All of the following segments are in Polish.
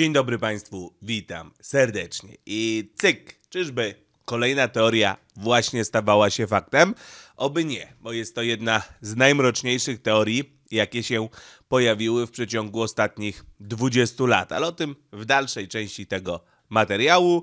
Dzień dobry Państwu, witam serdecznie. I cyk, czyżby kolejna teoria właśnie stawała się faktem? Oby nie, bo jest to jedna z najmroczniejszych teorii, jakie się pojawiły w przeciągu ostatnich 20 lat, ale o tym w dalszej części tego materiału.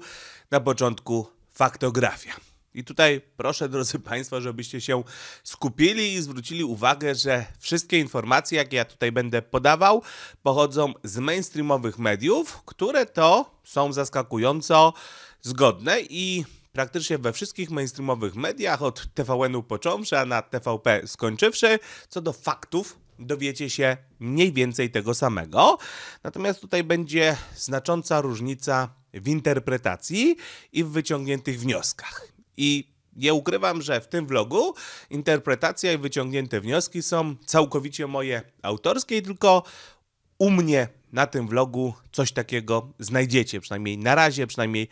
Na początku faktografia. I tutaj proszę, drodzy Państwo, żebyście się skupili i zwrócili uwagę, że wszystkie informacje, jakie ja tutaj będę podawał, pochodzą z mainstreamowych mediów, które to są zaskakująco zgodne i praktycznie we wszystkich mainstreamowych mediach, od TVN-u począwszy, a na TVP skończywszy, co do faktów dowiecie się mniej więcej tego samego. Natomiast tutaj będzie znacząca różnica w interpretacji i w wyciągniętych wnioskach. I nie ukrywam, że w tym vlogu interpretacja i wyciągnięte wnioski są całkowicie moje autorskie, tylko u mnie na tym vlogu coś takiego znajdziecie, przynajmniej na razie, przynajmniej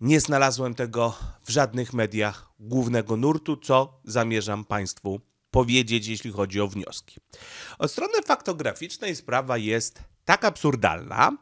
nie znalazłem tego w żadnych mediach głównego nurtu, co zamierzam Państwu powiedzieć, jeśli chodzi o wnioski. Od strony faktograficznej sprawa jest tak absurdalna,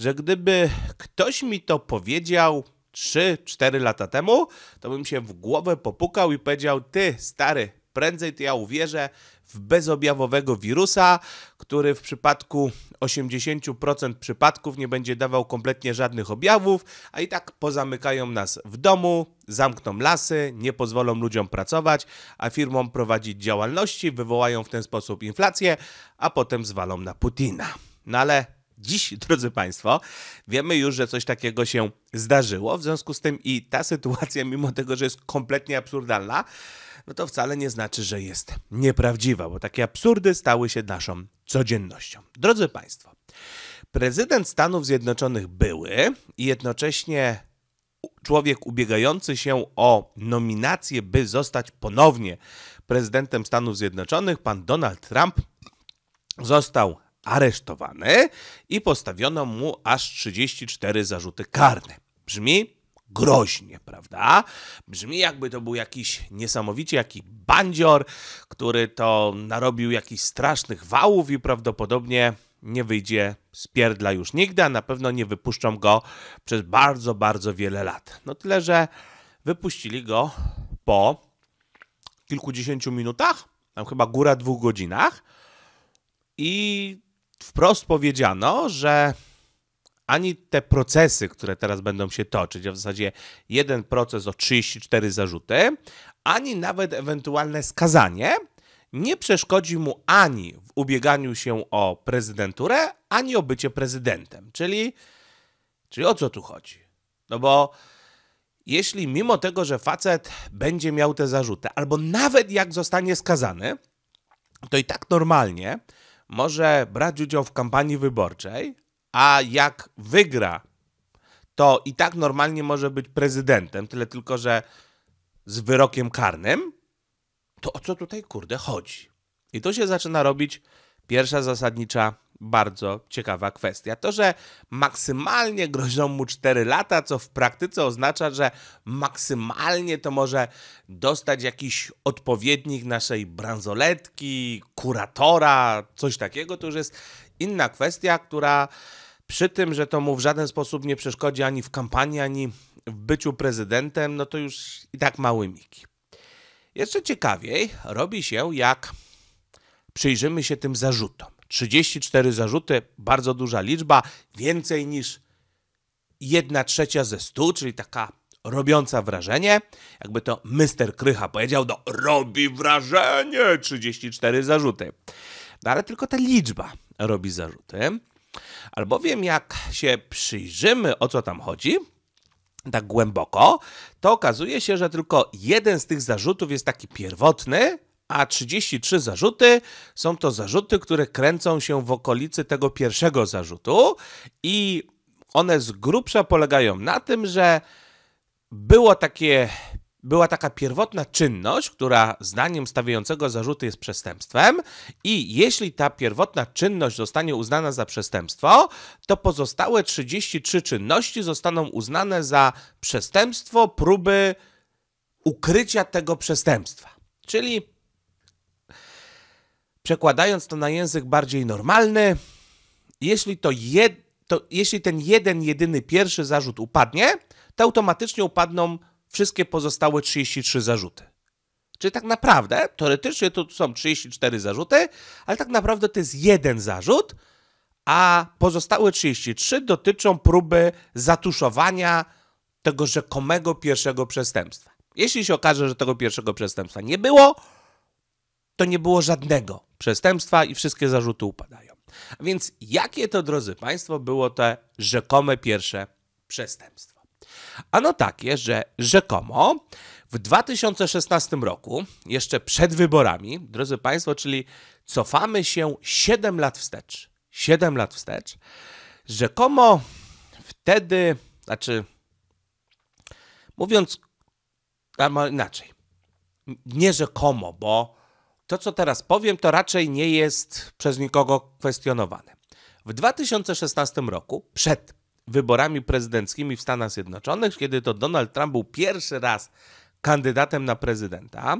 że gdyby ktoś mi to powiedział 3-4 lata temu, to bym się w głowę popukał i powiedział: Ty, stary, prędzej to ja uwierzę w bezobjawowego wirusa, który w przypadku 80% przypadków nie będzie dawał kompletnie żadnych objawów, a i tak pozamykają nas w domu, zamkną lasy, nie pozwolą ludziom pracować, a firmom prowadzić działalności, wywołają w ten sposób inflację, a potem zwalą na Putina. No ale Dziś, drodzy Państwo, wiemy już, że coś takiego się zdarzyło, w związku z tym i ta sytuacja, mimo tego, że jest kompletnie absurdalna, no to wcale nie znaczy, że jest nieprawdziwa, bo takie absurdy stały się naszą codziennością. Drodzy Państwo, prezydent Stanów Zjednoczonych były i jednocześnie człowiek ubiegający się o nominację, by zostać ponownie prezydentem Stanów Zjednoczonych, pan Donald Trump, został aresztowany i postawiono mu aż 34 zarzuty karne. Brzmi groźnie, prawda? Brzmi jakby to był jakiś niesamowicie jaki bandzior, który to narobił jakichś strasznych wałów i prawdopodobnie nie wyjdzie z pierdla już nigdy, a na pewno nie wypuszczą go przez bardzo, bardzo wiele lat. No tyle, że wypuścili go po kilkudziesięciu minutach, tam chyba góra dwóch godzinach i wprost powiedziano, że ani te procesy, które teraz będą się toczyć, a w zasadzie jeden proces o 34 zarzuty, ani nawet ewentualne skazanie nie przeszkodzi mu ani w ubieganiu się o prezydenturę, ani o bycie prezydentem. Czyli, czyli o co tu chodzi? No bo jeśli mimo tego, że facet będzie miał te zarzuty, albo nawet jak zostanie skazany, to i tak normalnie może brać udział w kampanii wyborczej, a jak wygra, to i tak normalnie może być prezydentem, tyle tylko, że z wyrokiem karnym, to o co tutaj kurde chodzi? I to się zaczyna robić pierwsza zasadnicza bardzo ciekawa kwestia. To, że maksymalnie grożą mu 4 lata, co w praktyce oznacza, że maksymalnie to może dostać jakiś odpowiednik naszej bransoletki, kuratora, coś takiego, to już jest inna kwestia, która przy tym, że to mu w żaden sposób nie przeszkodzi ani w kampanii, ani w byciu prezydentem, no to już i tak mały miki. Jeszcze ciekawiej robi się, jak przyjrzymy się tym zarzutom. 34 zarzuty, bardzo duża liczba, więcej niż 1 trzecia ze 100, czyli taka robiąca wrażenie. Jakby to Mister Krycha powiedział, no robi wrażenie 34 zarzuty. No ale tylko ta liczba robi zarzuty. Albowiem jak się przyjrzymy, o co tam chodzi, tak głęboko, to okazuje się, że tylko jeden z tych zarzutów jest taki pierwotny, a 33 zarzuty są to zarzuty, które kręcą się w okolicy tego pierwszego zarzutu i one z grubsza polegają na tym, że było takie, była taka pierwotna czynność, która zdaniem stawiającego zarzuty jest przestępstwem, i jeśli ta pierwotna czynność zostanie uznana za przestępstwo, to pozostałe 33 czynności zostaną uznane za przestępstwo próby ukrycia tego przestępstwa. Czyli Przekładając to na język bardziej normalny, jeśli, to to, jeśli ten jeden, jedyny pierwszy zarzut upadnie, to automatycznie upadną wszystkie pozostałe 33 zarzuty. Czyli tak naprawdę, teoretycznie to są 34 zarzuty, ale tak naprawdę to jest jeden zarzut, a pozostałe 33 dotyczą próby zatuszowania tego rzekomego pierwszego przestępstwa. Jeśli się okaże, że tego pierwszego przestępstwa nie było, to nie było żadnego przestępstwa i wszystkie zarzuty upadają. A więc jakie to, drodzy Państwo, było te rzekome pierwsze przestępstwo? Ano takie, że rzekomo w 2016 roku, jeszcze przed wyborami, drodzy Państwo, czyli cofamy się 7 lat wstecz. 7 lat wstecz. Rzekomo wtedy, znaczy, mówiąc inaczej, nie rzekomo, bo to, co teraz powiem, to raczej nie jest przez nikogo kwestionowane. W 2016 roku, przed wyborami prezydenckimi w Stanach Zjednoczonych, kiedy to Donald Trump był pierwszy raz kandydatem na prezydenta,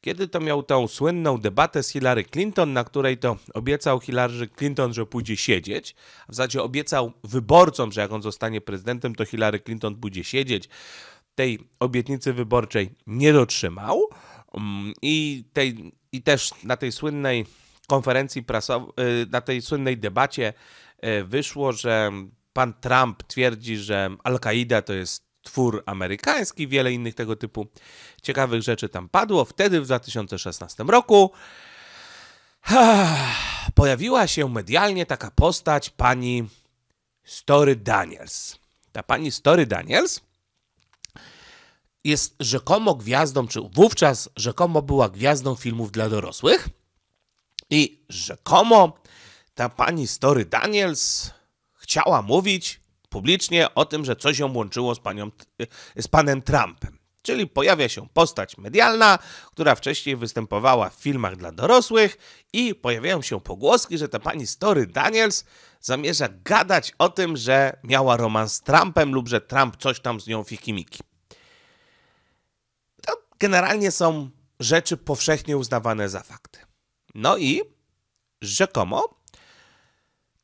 kiedy to miał tą słynną debatę z Hillary Clinton, na której to obiecał Hillary Clinton, że pójdzie siedzieć, a w zasadzie obiecał wyborcom, że jak on zostanie prezydentem, to Hillary Clinton pójdzie siedzieć. Tej obietnicy wyborczej nie dotrzymał. Mm, I, tej, I też na tej słynnej konferencji prasowej, y, na tej słynnej debacie y, wyszło, że pan Trump twierdzi, że Al-Kaida to jest twór amerykański, wiele innych tego typu ciekawych rzeczy tam padło. Wtedy w 2016 roku pojawiła się medialnie taka postać pani Story Daniels. Ta pani Story Daniels jest rzekomo gwiazdą, czy wówczas rzekomo była gwiazdą filmów dla dorosłych. I rzekomo ta pani Story Daniels chciała mówić publicznie o tym, że coś ją łączyło z, panią, z panem Trumpem. Czyli pojawia się postać medialna, która wcześniej występowała w filmach dla dorosłych, i pojawiają się pogłoski, że ta pani Story Daniels zamierza gadać o tym, że miała romans z Trumpem lub że Trump coś tam z nią fikimiki generalnie są rzeczy powszechnie uznawane za fakty. No i rzekomo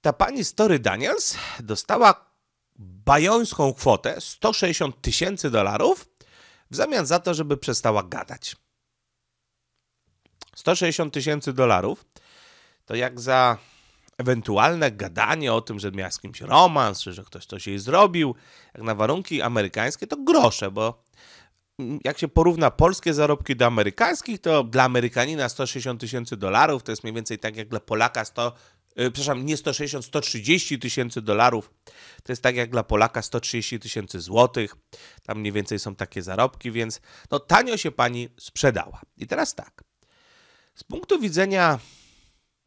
ta pani Story Daniels dostała bajońską kwotę 160 tysięcy dolarów w zamian za to, żeby przestała gadać. 160 tysięcy dolarów to jak za ewentualne gadanie o tym, że miała z kimś romans, czy że ktoś coś jej zrobił, jak na warunki amerykańskie, to grosze, bo jak się porówna polskie zarobki do amerykańskich, to dla Amerykanina 160 tysięcy dolarów to jest mniej więcej tak jak dla Polaka 100, yy, przepraszam, nie 160, 130 tysięcy dolarów. To jest tak jak dla Polaka 130 tysięcy złotych. Tam mniej więcej są takie zarobki, więc no tanio się pani sprzedała. I teraz tak. Z punktu widzenia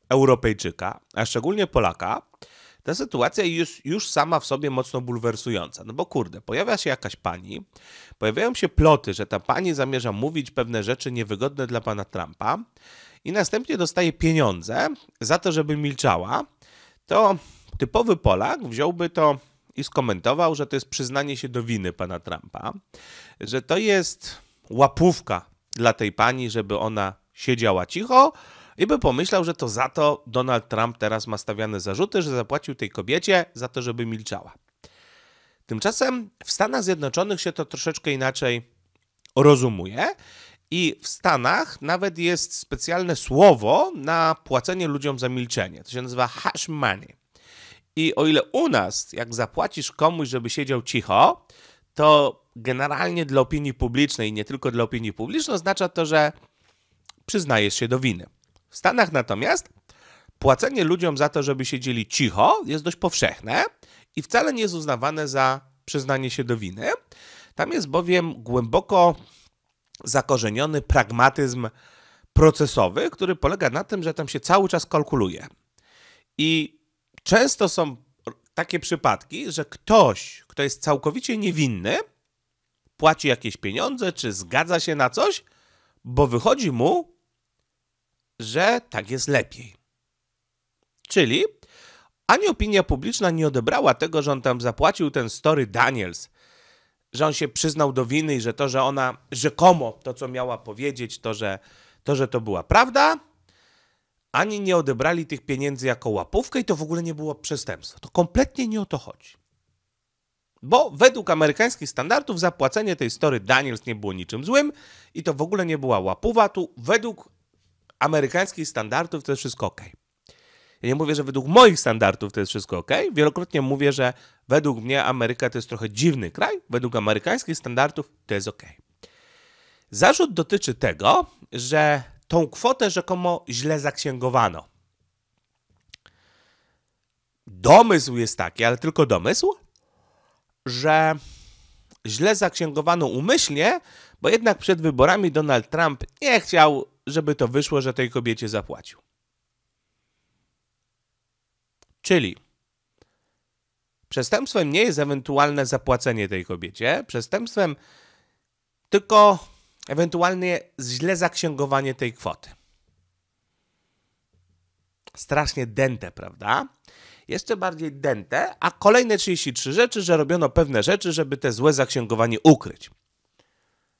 Europejczyka, a szczególnie Polaka, ta sytuacja jest już sama w sobie mocno bulwersująca. No bo kurde, pojawia się jakaś pani, pojawiają się ploty, że ta pani zamierza mówić pewne rzeczy niewygodne dla pana Trumpa i następnie dostaje pieniądze za to, żeby milczała, to typowy Polak wziąłby to i skomentował, że to jest przyznanie się do winy pana Trumpa, że to jest łapówka dla tej pani, żeby ona siedziała cicho, i by pomyślał, że to za to Donald Trump teraz ma stawiane zarzuty, że zapłacił tej kobiecie za to, żeby milczała. Tymczasem w Stanach Zjednoczonych się to troszeczkę inaczej rozumuje. I w Stanach nawet jest specjalne słowo na płacenie ludziom za milczenie. To się nazywa "hash money. I o ile u nas, jak zapłacisz komuś, żeby siedział cicho, to generalnie dla opinii publicznej, nie tylko dla opinii publicznej, oznacza to, że przyznajesz się do winy. W Stanach natomiast płacenie ludziom za to, żeby siedzieli cicho, jest dość powszechne i wcale nie jest uznawane za przyznanie się do winy. Tam jest bowiem głęboko zakorzeniony pragmatyzm procesowy, który polega na tym, że tam się cały czas kalkuluje. I często są takie przypadki, że ktoś, kto jest całkowicie niewinny, płaci jakieś pieniądze czy zgadza się na coś, bo wychodzi mu że tak jest lepiej. Czyli ani opinia publiczna nie odebrała tego, że on tam zapłacił ten story Daniels, że on się przyznał do winy i że to, że ona rzekomo to, co miała powiedzieć, to, że to, że to była prawda, ani nie odebrali tych pieniędzy jako łapówkę i to w ogóle nie było przestępstwo. To kompletnie nie o to chodzi. Bo według amerykańskich standardów zapłacenie tej story Daniels nie było niczym złym i to w ogóle nie była łapuwa. Tu według amerykańskich standardów to jest wszystko ok. Ja nie mówię, że według moich standardów to jest wszystko ok. Wielokrotnie mówię, że według mnie Ameryka to jest trochę dziwny kraj, według amerykańskich standardów to jest ok. Zarzut dotyczy tego, że tą kwotę rzekomo źle zaksięgowano. Domysł jest taki, ale tylko domysł, że źle zaksięgowano umyślnie, bo jednak przed wyborami Donald Trump nie chciał, żeby to wyszło, że tej kobiecie zapłacił. Czyli przestępstwem nie jest ewentualne zapłacenie tej kobiecie, przestępstwem tylko ewentualnie źle zaksięgowanie tej kwoty. Strasznie dęte, prawda? jeszcze bardziej dęte, a kolejne 33 rzeczy, że robiono pewne rzeczy, żeby te złe zaksięgowanie ukryć.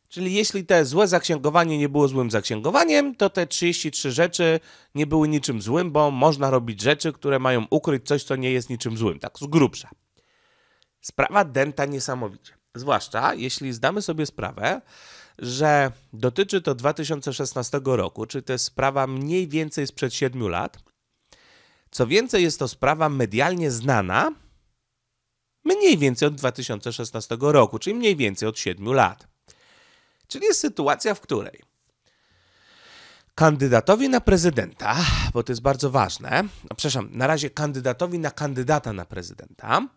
Czyli jeśli te złe zaksięgowanie nie było złym zaksięgowaniem, to te 33 rzeczy nie były niczym złym, bo można robić rzeczy, które mają ukryć coś, co nie jest niczym złym, tak z grubsza. Sprawa dęta niesamowicie. Zwłaszcza jeśli zdamy sobie sprawę, że dotyczy to 2016 roku, czyli to jest sprawa mniej więcej sprzed 7 lat, co więcej, jest to sprawa medialnie znana mniej więcej od 2016 roku, czyli mniej więcej od 7 lat. Czyli jest sytuacja, w której kandydatowi na prezydenta, bo to jest bardzo ważne, no, przepraszam, na razie kandydatowi na kandydata na prezydenta,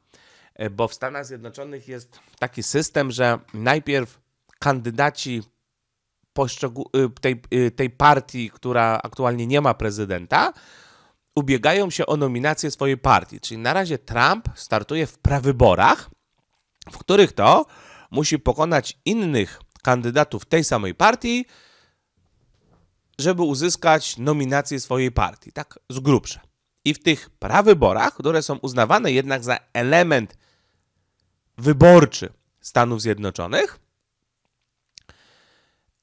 e, bo w Stanach Zjednoczonych jest taki system, że najpierw kandydaci y, tej, y, tej partii, która aktualnie nie ma prezydenta, ubiegają się o nominację swojej partii. Czyli na razie Trump startuje w prawyborach, w których to musi pokonać innych kandydatów tej samej partii, żeby uzyskać nominację swojej partii, tak z grubsza. I w tych prawyborach, które są uznawane jednak za element wyborczy Stanów Zjednoczonych,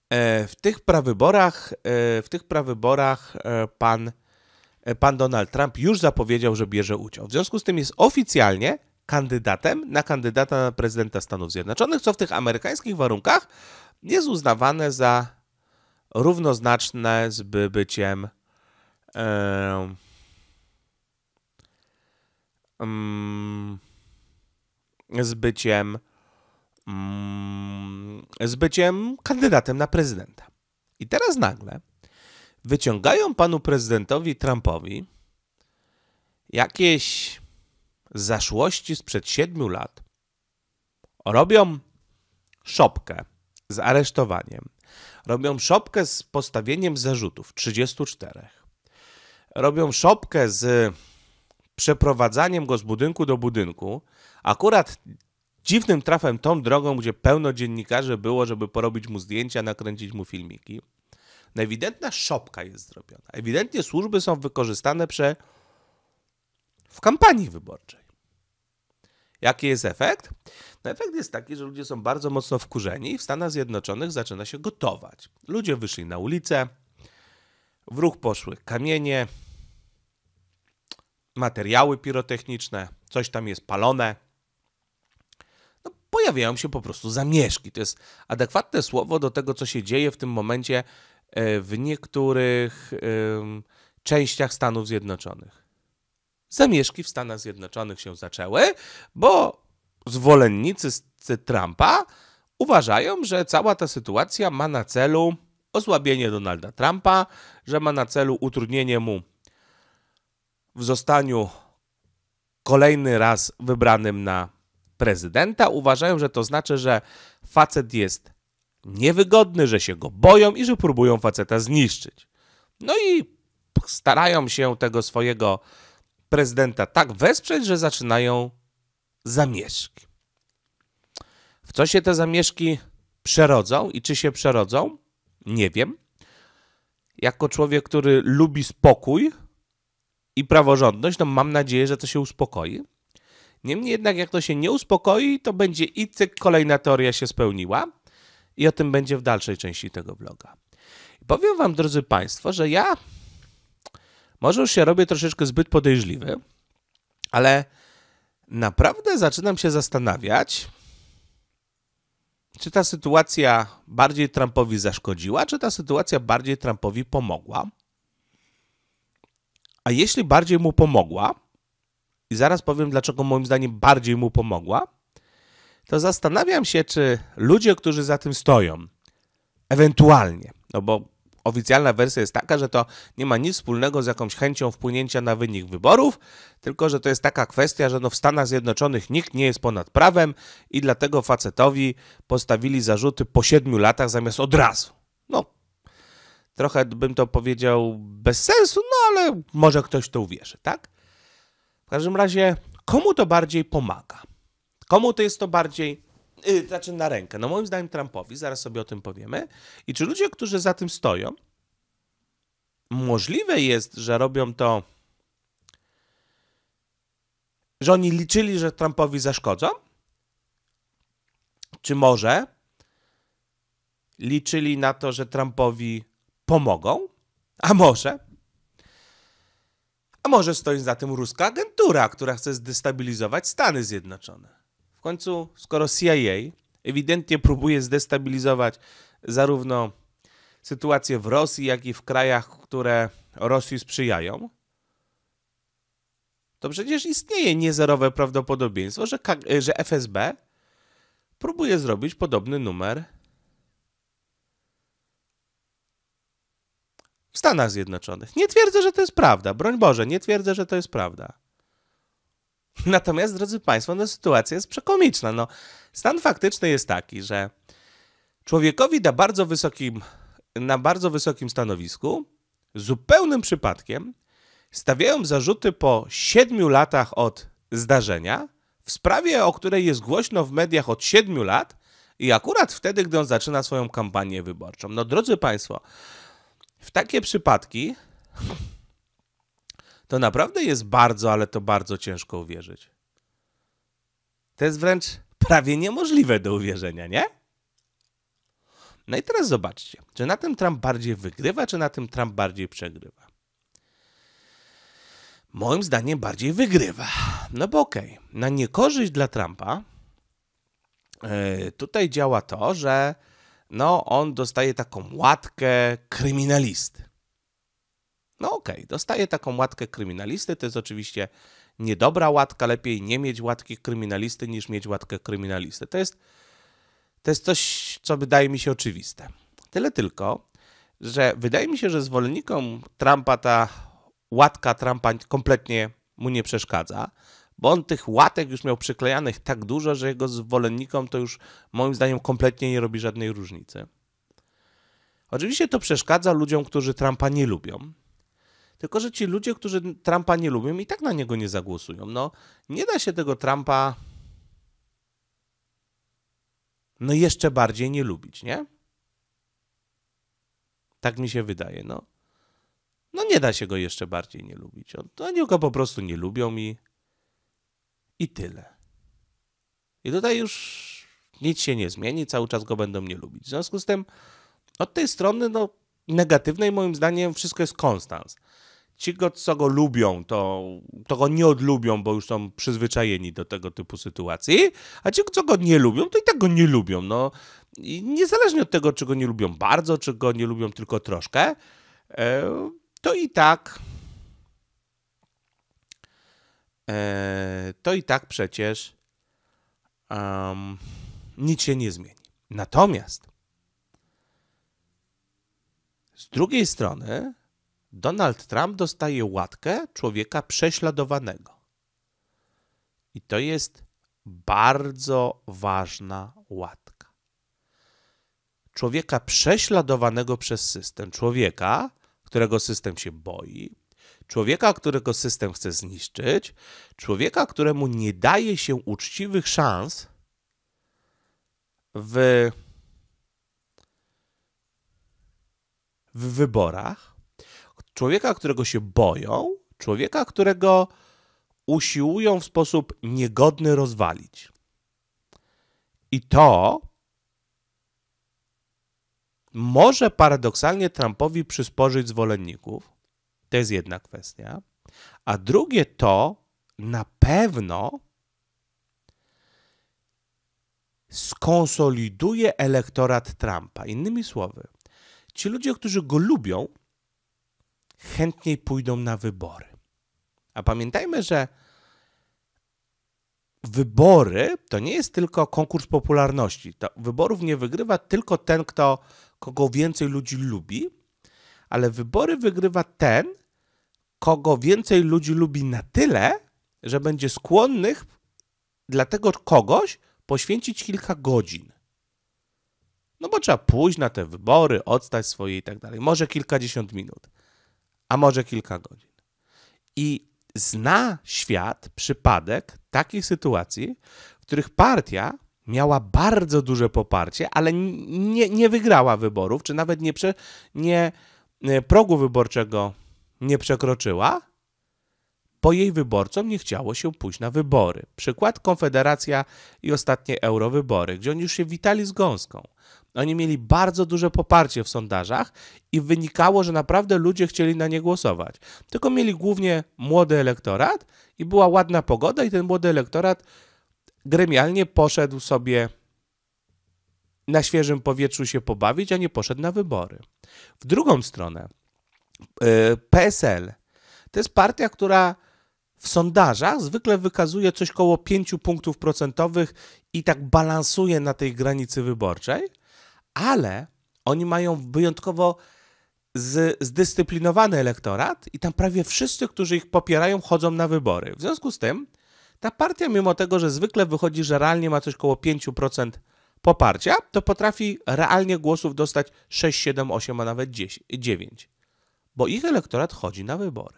e, w tych prawyborach, e, w tych prawyborach e, pan E, pan Donald Trump już zapowiedział, że bierze udział. W związku z tym jest oficjalnie kandydatem na kandydata na prezydenta Stanów Zjednoczonych, co w tych amerykańskich warunkach jest uznawane za równoznaczne z byciem e, mm, z byciem mm, z byciem kandydatem na prezydenta. I teraz nagle wyciągają panu prezydentowi Trumpowi jakieś zaszłości sprzed siedmiu lat. Robią szopkę z aresztowaniem. Robią szopkę z postawieniem zarzutów 34. Robią szopkę z przeprowadzaniem go z budynku do budynku. Akurat dziwnym trafem tą drogą, gdzie pełno dziennikarzy było, żeby porobić mu zdjęcia, nakręcić mu filmiki no ewidentna szopka jest zrobiona. Ewidentnie służby są wykorzystane prze... w kampanii wyborczej. Jaki jest efekt? No efekt jest taki, że ludzie są bardzo mocno wkurzeni i w Stanach Zjednoczonych zaczyna się gotować. Ludzie wyszli na ulicę, w ruch poszły kamienie, materiały pirotechniczne, coś tam jest palone. No, pojawiają się po prostu zamieszki. To jest adekwatne słowo do tego, co się dzieje w tym momencie E, w niektórych częściach Stanów Zjednoczonych. Zamieszki w Stanach Zjednoczonych się zaczęły, bo zwolennicy Trumpa uważają, że cała ta sytuacja ma na celu osłabienie Donalda Trumpa, że ma na celu utrudnienie mu w zostaniu kolejny raz wybranym na prezydenta. Uważają, że to znaczy, że facet jest niewygodny, że się go boją i że próbują faceta zniszczyć. No i starają się tego swojego prezydenta tak wesprzeć, że zaczynają zamieszki. W co się te zamieszki przerodzą i czy się przerodzą? Nie wiem. Jako człowiek, który lubi spokój i praworządność, no mam nadzieję, że to się uspokoi. Niemniej jednak, jak to się nie uspokoi, to będzie i cyk, kolejna teoria się spełniła i o tym będzie w dalszej części tego vloga. Powiem Wam, drodzy Państwo, że ja może już się robię troszeczkę zbyt podejrzliwy, ale naprawdę zaczynam się zastanawiać, czy ta sytuacja bardziej Trumpowi zaszkodziła, czy ta sytuacja bardziej Trumpowi pomogła. A jeśli bardziej mu pomogła, i zaraz powiem, dlaczego moim zdaniem bardziej mu pomogła, to zastanawiam się, czy ludzie, którzy za tym stoją, ewentualnie, no bo oficjalna wersja jest taka, że to nie ma nic wspólnego z jakąś chęcią wpłynięcia na wynik wyborów, tylko że to jest taka kwestia, że no w Stanach Zjednoczonych nikt nie jest ponad prawem i dlatego facetowi postawili zarzuty po siedmiu latach zamiast od razu. No, trochę bym to powiedział bez sensu, no ale może ktoś to uwierzy, tak? W każdym razie, komu to bardziej pomaga? Komu to jest to bardziej yy, znaczy na rękę? No moim zdaniem Trumpowi, zaraz sobie o tym powiemy. I czy ludzie, którzy za tym stoją, możliwe jest, że robią to, że oni liczyli, że Trumpowi zaszkodzą? Czy może liczyli na to, że Trumpowi pomogą? A może? A może stoi za tym ruska agentura, która chce zdestabilizować Stany Zjednoczone? W końcu, skoro CIA ewidentnie próbuje zdestabilizować zarówno sytuację w Rosji, jak i w krajach, które Rosji sprzyjają, to przecież istnieje niezerowe prawdopodobieństwo, że, że FSB próbuje zrobić podobny numer w Stanach Zjednoczonych. Nie twierdzę, że to jest prawda. Broń Boże, nie twierdzę, że to jest prawda. Natomiast, drodzy Państwo, no, sytuacja jest przekomiczna. No, stan faktyczny jest taki, że człowiekowi na bardzo wysokim, na bardzo wysokim stanowisku, zupełnym przypadkiem, stawiają zarzuty po siedmiu latach od zdarzenia, w sprawie, o której jest głośno w mediach od siedmiu lat i akurat wtedy, gdy on zaczyna swoją kampanię wyborczą. No, drodzy Państwo, w takie przypadki to naprawdę jest bardzo, ale to bardzo ciężko uwierzyć. To jest wręcz prawie niemożliwe do uwierzenia, nie? No i teraz zobaczcie, czy na tym Trump bardziej wygrywa, czy na tym Trump bardziej przegrywa. Moim zdaniem bardziej wygrywa. No bo okej, okay, na niekorzyść dla Trumpa yy, tutaj działa to, że no, on dostaje taką łatkę kryminalisty. No okej, okay, dostaje taką łatkę kryminalisty, to jest oczywiście niedobra łatka, lepiej nie mieć łatki kryminalisty niż mieć łatkę kryminalisty. To jest, to jest coś, co wydaje mi się oczywiste. Tyle tylko, że wydaje mi się, że zwolennikom Trumpa ta łatka Trumpa kompletnie mu nie przeszkadza, bo on tych łatek już miał przyklejanych tak dużo, że jego zwolennikom to już moim zdaniem kompletnie nie robi żadnej różnicy. Oczywiście to przeszkadza ludziom, którzy Trumpa nie lubią, tylko, że ci ludzie, którzy Trumpa nie lubią, i tak na niego nie zagłosują. No, nie da się tego Trumpa no jeszcze bardziej nie lubić, nie? Tak mi się wydaje, no. No nie da się go jeszcze bardziej nie lubić. Oni go po prostu nie lubią i, i tyle. I tutaj już nic się nie zmieni, cały czas go będą nie lubić. W związku z tym od tej strony no, negatywnej moim zdaniem wszystko jest konstans ci, co go lubią, to, to go nie odlubią, bo już są przyzwyczajeni do tego typu sytuacji, a ci, co go nie lubią, to i tak go nie lubią. No, I niezależnie od tego, czy go nie lubią bardzo, czy go nie lubią tylko troszkę, e, to i tak. E, to i tak przecież um, nic się nie zmieni. Natomiast z drugiej strony, Donald Trump dostaje łatkę człowieka prześladowanego. I to jest bardzo ważna łatka. Człowieka prześladowanego przez system, człowieka, którego system się boi, człowieka, którego system chce zniszczyć, człowieka, któremu nie daje się uczciwych szans w, w wyborach, człowieka, którego się boją, człowieka, którego usiłują w sposób niegodny rozwalić. I to może paradoksalnie Trumpowi przysporzyć zwolenników. To jest jedna kwestia. A drugie to na pewno skonsoliduje elektorat Trumpa. Innymi słowy, ci ludzie, którzy go lubią, chętniej pójdą na wybory. A pamiętajmy, że wybory to nie jest tylko konkurs popularności. To wyborów nie wygrywa tylko ten, kto, kogo więcej ludzi lubi, ale wybory wygrywa ten, kogo więcej ludzi lubi na tyle, że będzie skłonnych dla tego kogoś poświęcić kilka godzin. No bo trzeba pójść na te wybory, odstać swoje i tak dalej. Może kilkadziesiąt minut a może kilka godzin. I zna świat przypadek takich sytuacji, w których partia miała bardzo duże poparcie, ale nie, nie wygrała wyborów, czy nawet nie, prze, nie e, progu wyborczego nie przekroczyła, bo jej wyborcom nie chciało się pójść na wybory. Przykład Konfederacja i ostatnie eurowybory, gdzie oni już się witali z gąską. Oni mieli bardzo duże poparcie w sondażach i wynikało, że naprawdę ludzie chcieli na nie głosować. Tylko mieli głównie młody elektorat i była ładna pogoda i ten młody elektorat gremialnie poszedł sobie na świeżym powietrzu się pobawić, a nie poszedł na wybory. W drugą stronę y, PSL to jest partia, która w sondażach zwykle wykazuje coś koło 5 punktów procentowych i tak balansuje na tej granicy wyborczej ale oni mają wyjątkowo z, zdyscyplinowany elektorat i tam prawie wszyscy, którzy ich popierają, chodzą na wybory. W związku z tym ta partia, mimo tego, że zwykle wychodzi, że realnie ma coś około 5% poparcia, to potrafi realnie głosów dostać 6, 7, 8, a nawet 10, 9, bo ich elektorat chodzi na wybory.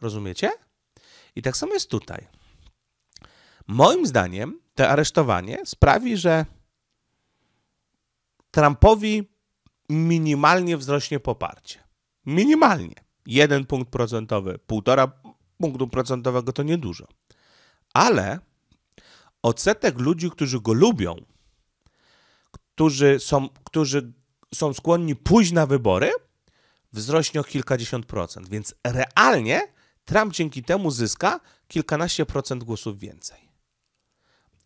Rozumiecie? I tak samo jest tutaj. Moim zdaniem to aresztowanie sprawi, że Trumpowi minimalnie wzrośnie poparcie. Minimalnie. Jeden punkt procentowy, półtora punktu procentowego to niedużo. Ale odsetek ludzi, którzy go lubią, którzy są, którzy są skłonni pójść na wybory, wzrośnie o kilkadziesiąt procent. Więc realnie Trump dzięki temu zyska kilkanaście procent głosów więcej.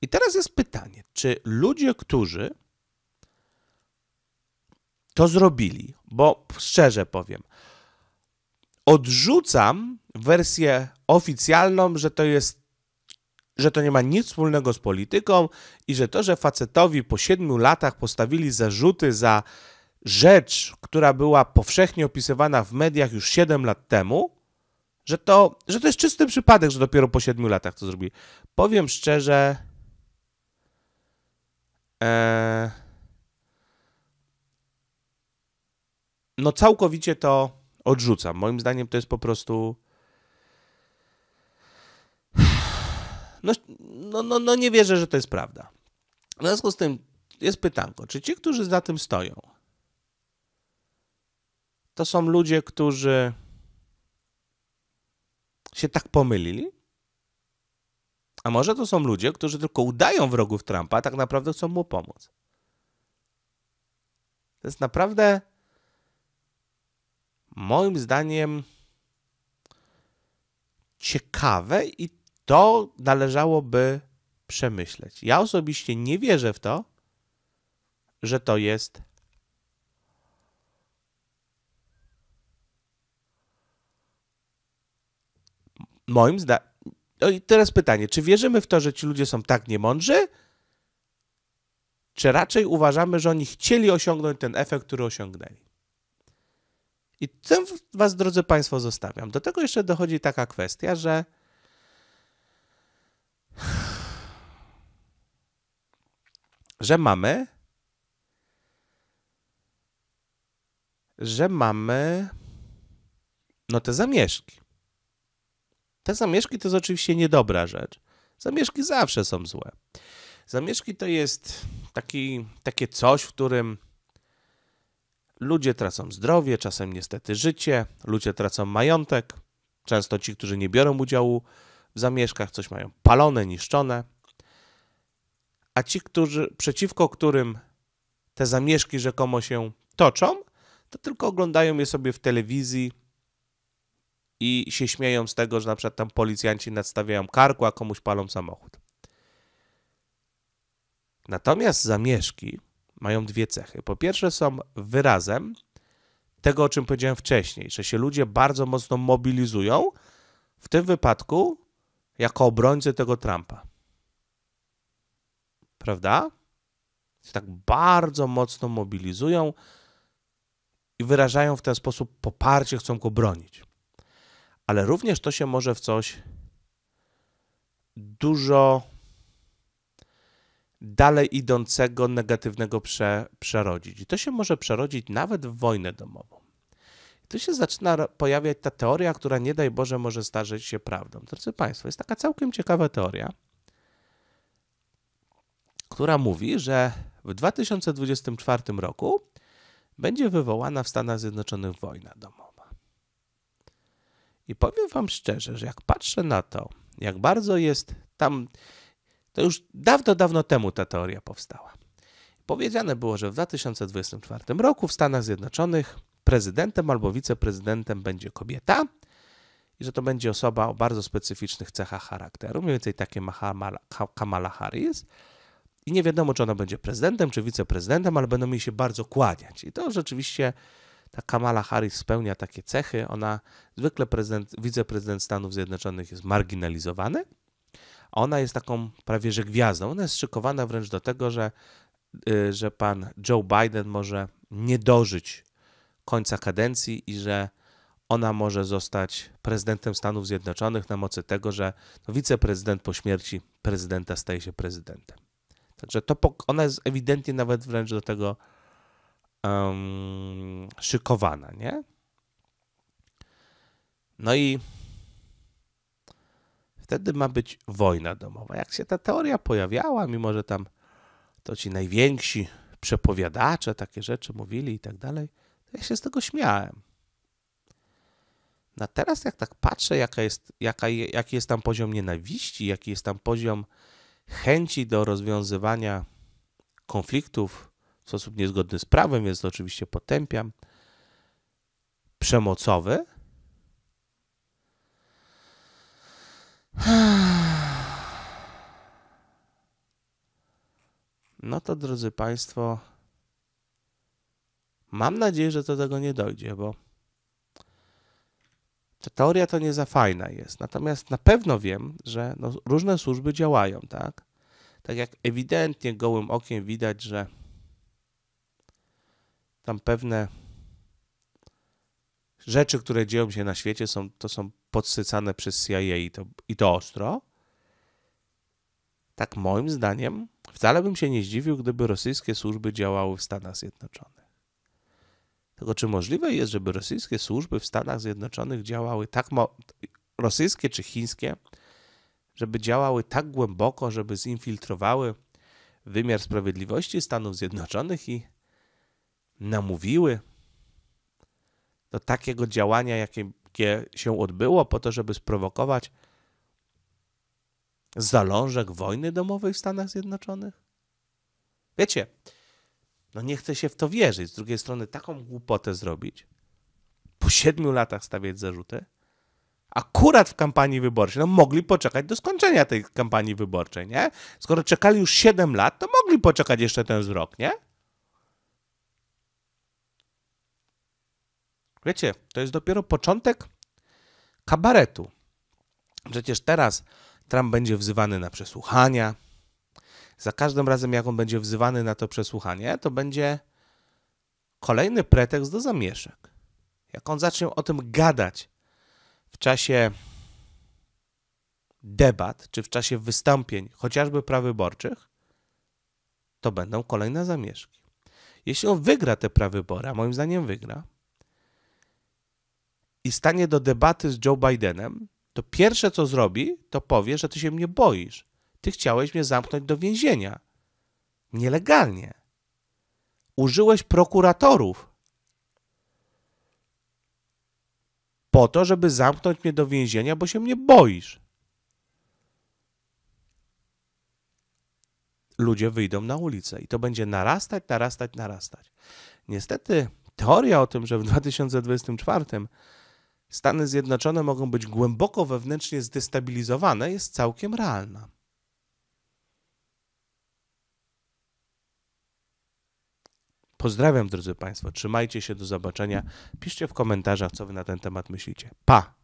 I teraz jest pytanie, czy ludzie, którzy to zrobili, bo szczerze powiem, odrzucam wersję oficjalną, że to jest że to nie ma nic wspólnego z polityką i że to, że facetowi po siedmiu latach postawili zarzuty za rzecz, która była powszechnie opisywana w mediach już 7 lat temu, że to, że to jest czysty przypadek, że dopiero po siedmiu latach to zrobili. Powiem szczerze, E, no całkowicie to odrzucam. Moim zdaniem to jest po prostu. No, no, no, no nie wierzę, że to jest prawda. W związku z tym jest pytanko, czy ci, którzy za tym stoją, to są ludzie, którzy się tak pomylili? A może to są ludzie, którzy tylko udają wrogów Trumpa, a tak naprawdę chcą mu pomóc. To jest naprawdę, moim zdaniem, ciekawe i to należałoby przemyśleć. Ja osobiście nie wierzę w to, że to jest moim zdaniem no i teraz pytanie, czy wierzymy w to, że ci ludzie są tak niemądrzy, czy raczej uważamy, że oni chcieli osiągnąć ten efekt, który osiągnęli? I tym was, drodzy Państwo, zostawiam. Do tego jeszcze dochodzi taka kwestia, że że mamy że mamy no te zamieszki. Te zamieszki to jest oczywiście niedobra rzecz. Zamieszki zawsze są złe. Zamieszki to jest taki, takie coś, w którym ludzie tracą zdrowie, czasem niestety życie, ludzie tracą majątek. Często ci, którzy nie biorą udziału w zamieszkach, coś mają palone, niszczone. A ci, którzy, przeciwko którym te zamieszki rzekomo się toczą, to tylko oglądają je sobie w telewizji i się śmieją z tego, że na przykład tam policjanci nadstawiają karku, a komuś palą samochód. Natomiast zamieszki mają dwie cechy. Po pierwsze są wyrazem tego, o czym powiedziałem wcześniej, że się ludzie bardzo mocno mobilizują, w tym wypadku jako obrońcy tego Trumpa. Prawda? tak bardzo mocno mobilizują i wyrażają w ten sposób poparcie, chcą go bronić ale również to się może w coś dużo dalej idącego negatywnego prze, przerodzić. I to się może przerodzić nawet w wojnę domową. I tu się zaczyna pojawiać ta teoria, która nie daj Boże może starzeć się prawdą. Drodzy Państwo, jest taka całkiem ciekawa teoria, która mówi, że w 2024 roku będzie wywołana w Stanach Zjednoczonych wojna domowa. I powiem Wam szczerze, że jak patrzę na to, jak bardzo jest tam, to już dawno, dawno temu ta teoria powstała. Powiedziane było, że w 2024 roku w Stanach Zjednoczonych prezydentem albo wiceprezydentem będzie kobieta i że to będzie osoba o bardzo specyficznych cechach charakteru. Mniej więcej takie ma Kamala Harris. I nie wiadomo, czy ona będzie prezydentem, czy wiceprezydentem, ale będą mi się bardzo kłaniać. I to rzeczywiście ta Kamala Harris spełnia takie cechy, ona zwykle prezydent, wiceprezydent Stanów Zjednoczonych jest marginalizowany, a ona jest taką prawie że gwiazdą. Ona jest szykowana wręcz do tego, że, y, że pan Joe Biden może nie dożyć końca kadencji i że ona może zostać prezydentem Stanów Zjednoczonych na mocy tego, że no wiceprezydent po śmierci prezydenta staje się prezydentem. Także to ona jest ewidentnie nawet wręcz do tego um, szykowana, nie? No i wtedy ma być wojna domowa. Jak się ta teoria pojawiała, mimo że tam to ci najwięksi przepowiadacze takie rzeczy mówili i tak dalej, to ja się z tego śmiałem. Na teraz, jak tak patrzę, jaka jest, jaka, jaki jest tam poziom nienawiści, jaki jest tam poziom chęci do rozwiązywania konfliktów sposób niezgodny z prawem, więc to oczywiście potępiam, przemocowy. No to drodzy Państwo, mam nadzieję, że do tego nie dojdzie, bo ta teoria to nie za fajna jest. Natomiast na pewno wiem, że no różne służby działają, tak? Tak jak ewidentnie gołym okiem widać, że tam pewne rzeczy, które dzieją się na świecie, są, to są podsycane przez CIA i to, i to ostro. Tak moim zdaniem wcale bym się nie zdziwił, gdyby rosyjskie służby działały w Stanach Zjednoczonych. Tylko czy możliwe jest, żeby rosyjskie służby w Stanach Zjednoczonych działały tak rosyjskie czy chińskie, żeby działały tak głęboko, żeby zinfiltrowały wymiar sprawiedliwości Stanów Zjednoczonych i namówiły do takiego działania, jakie się odbyło, po to, żeby sprowokować zalążek wojny domowej w Stanach Zjednoczonych? Wiecie, no nie chce się w to wierzyć. Z drugiej strony, taką głupotę zrobić, po siedmiu latach stawiać zarzuty, akurat w kampanii wyborczej, no mogli poczekać do skończenia tej kampanii wyborczej, nie? Skoro czekali już siedem lat, to mogli poczekać jeszcze ten wzrok, nie? Wiecie, to jest dopiero początek kabaretu. Przecież teraz Trump będzie wzywany na przesłuchania. Za każdym razem, jak on będzie wzywany na to przesłuchanie, to będzie kolejny pretekst do zamieszek. Jak on zacznie o tym gadać w czasie debat czy w czasie wystąpień, chociażby prawyborczych, to będą kolejne zamieszki. Jeśli on wygra te prawybory, a moim zdaniem wygra, i stanie do debaty z Joe Bidenem, to pierwsze co zrobi, to powie, że ty się mnie boisz. Ty chciałeś mnie zamknąć do więzienia. Nielegalnie. Użyłeś prokuratorów po to, żeby zamknąć mnie do więzienia, bo się mnie boisz. Ludzie wyjdą na ulicę i to będzie narastać, narastać, narastać. Niestety teoria o tym, że w 2024 Stany Zjednoczone mogą być głęboko wewnętrznie zdestabilizowane, jest całkiem realna. Pozdrawiam, drodzy Państwo. Trzymajcie się, do zobaczenia. Piszcie w komentarzach, co Wy na ten temat myślicie. Pa!